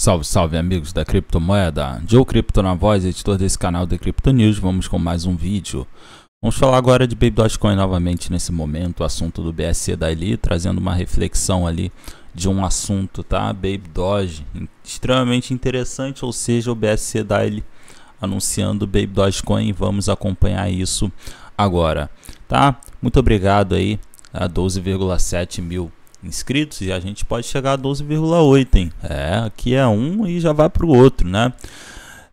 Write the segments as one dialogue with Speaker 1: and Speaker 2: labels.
Speaker 1: Salve, salve amigos da criptomoeda, Joe Cripto na voz, editor desse canal The Crypto News, vamos com mais um vídeo. Vamos falar agora de Baby Dogecoin novamente nesse momento, o assunto do BSC Daily trazendo uma reflexão ali de um assunto, tá? Baby Doge, extremamente interessante, ou seja, o BSC Daily anunciando Baby Dogecoin, vamos acompanhar isso agora, tá? Muito obrigado aí a 12,7 mil inscritos e a gente pode chegar a 12,8, hein? É, aqui é um e já vai para o outro, né?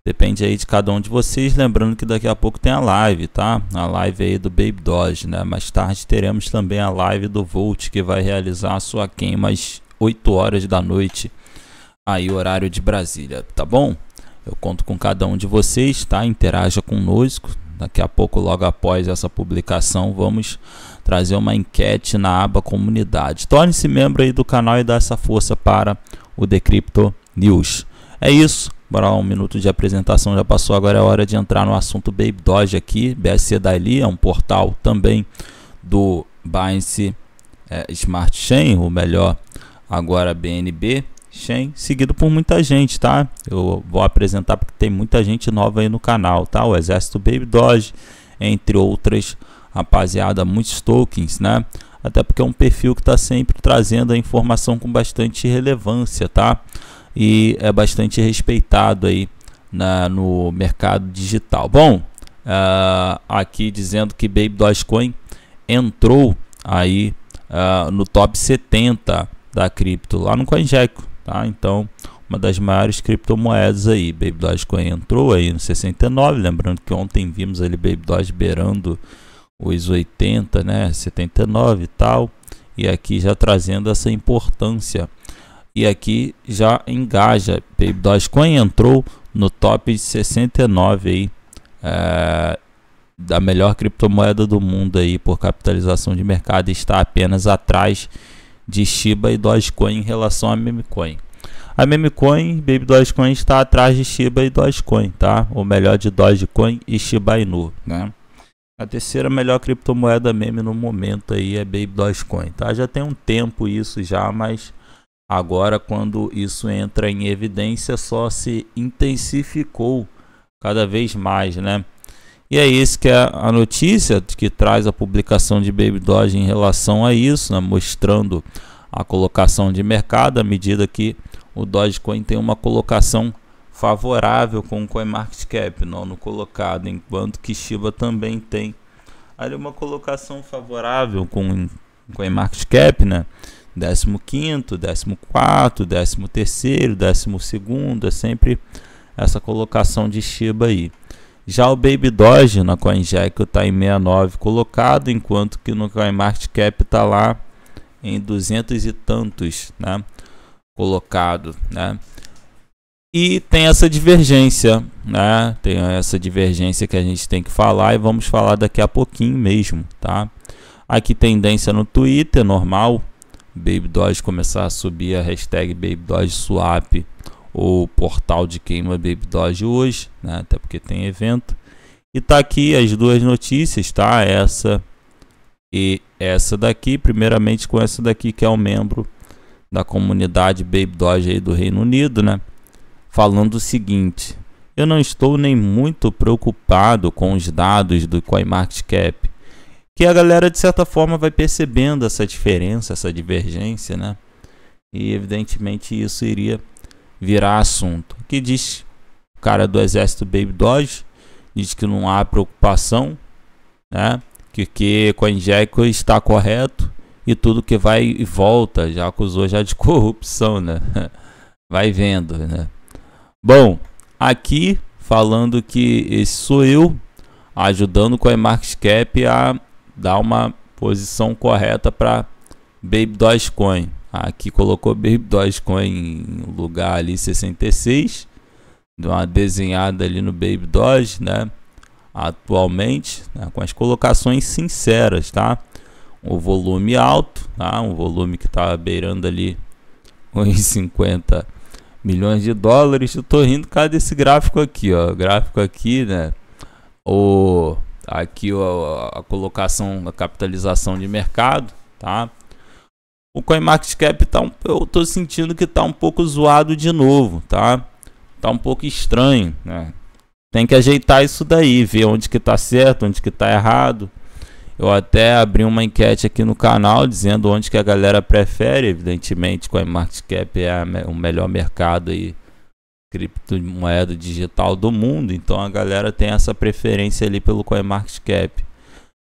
Speaker 1: Depende aí de cada um de vocês, lembrando que daqui a pouco tem a live, tá? A live aí do Baby Dodge, né? Mais tarde teremos também a live do Volt, que vai realizar a sua queima às 8 horas da noite, aí horário de Brasília, tá bom? Eu conto com cada um de vocês, tá? Interaja conosco, Daqui a pouco, logo após essa publicação, vamos trazer uma enquete na aba comunidade. Torne-se membro aí do canal e dá essa força para o Decrypto News. É isso. Bora lá, um minuto de apresentação já passou. Agora é hora de entrar no assunto Baby Doge aqui. BSC Daily é um portal também do Binance é, Smart Chain, ou melhor, agora BNB. Shen, seguido por muita gente, tá? Eu vou apresentar porque tem muita gente nova aí no canal, tá? O Exército Baby Doge, entre outras, rapaziada, muitos tokens, né? Até porque é um perfil que está sempre trazendo a informação com bastante relevância, tá? E é bastante respeitado aí na, né, no mercado digital. Bom, uh, aqui dizendo que Baby Dogecoin entrou aí uh, no top 70 da cripto lá no CoinGecko tá? Então, uma das maiores criptomoedas aí, Baby Dogecoin entrou aí no 69, lembrando que ontem vimos ali Baby Doge beirando os 80, né, 79 e tal, e aqui já trazendo essa importância. E aqui já engaja, Baby Dogecoin entrou no top de 69 aí, é, da melhor criptomoeda do mundo aí por capitalização de mercado está apenas atrás de Shiba e Dogecoin em relação a memecoin. A memecoin, Baby Dogecoin está atrás de Shiba e Dogecoin, tá? Ou melhor, de Dogecoin e Shiba Inu, né? A terceira melhor criptomoeda meme no momento aí é Baby Dogecoin, tá? Já tem um tempo isso já, mas agora quando isso entra em evidência só se intensificou cada vez mais, né? E é isso que é a notícia que traz a publicação de Baby Doge em relação a isso, né? mostrando a colocação de mercado à medida que o Dogecoin tem uma colocação favorável com o CoinMarketCap, nono no colocado, enquanto que Shiba também tem ali uma colocação favorável com o CoinMarketCap, né? 15 14 13 12 é sempre essa colocação de Shiba aí. Já o Baby Doge na CoinGecko está em 69 colocado, enquanto que no CoinMarketCap está lá em 200 e tantos, né? Colocado, né? E tem essa divergência, né? Tem essa divergência que a gente tem que falar e vamos falar daqui a pouquinho mesmo, tá? Aqui tendência no Twitter, normal. Baby Doge começar a subir a hashtag Baby Doge Swap o portal de queima Baby Doge hoje, né? até porque tem evento. E tá aqui as duas notícias, tá? Essa e essa daqui, primeiramente com essa daqui que é um membro da comunidade Baby Doge aí do Reino Unido, né? Falando o seguinte: eu não estou nem muito preocupado com os dados do CoinMarketCap, que a galera de certa forma vai percebendo essa diferença, essa divergência, né? E evidentemente isso iria virar assunto. Que diz o cara do exército Baby Dodge diz que não há preocupação, né? Que que CoinGecko está correto e tudo que vai e volta, já acusou já de corrupção, né? Vai vendo, né? Bom, aqui falando que esse sou eu ajudando com a Cap a dar uma posição correta para Baby Dogecoin. Aqui colocou Baby Dogecoin em lugar ali 66. Deu uma desenhada ali no Baby Doge, né? Atualmente, né? com as colocações sinceras, tá? O volume alto, tá? Um volume que tá beirando ali uns 50 milhões de dólares. Eu tô rindo por causa desse gráfico aqui, ó. gráfico aqui, né? O aqui ó, a colocação, a capitalização de mercado, tá? o CoinMarketCap tá um, eu tô sentindo que tá um pouco zoado de novo, tá? Tá um pouco estranho, né? Tem que ajeitar isso daí, ver onde que tá certo, onde que tá errado. Eu até abri uma enquete aqui no canal dizendo onde que a galera prefere, evidentemente CoinMarketCap é o melhor mercado aí criptomoeda digital do mundo, então a galera tem essa preferência ali pelo CoinMarketCap.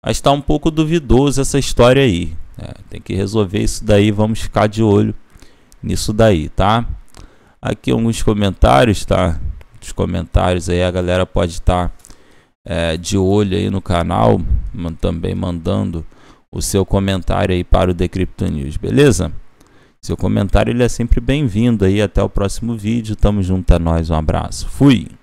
Speaker 1: Mas está um pouco duvidoso essa história aí. É, tem que resolver isso daí, vamos ficar de olho nisso daí, tá? Aqui alguns comentários, tá? Os comentários aí a galera pode estar tá, é, de olho aí no canal, também mandando o seu comentário aí para o Decrypto News, beleza? Seu comentário ele é sempre bem-vindo aí, até o próximo vídeo, tamo junto, é nóis, um abraço, fui!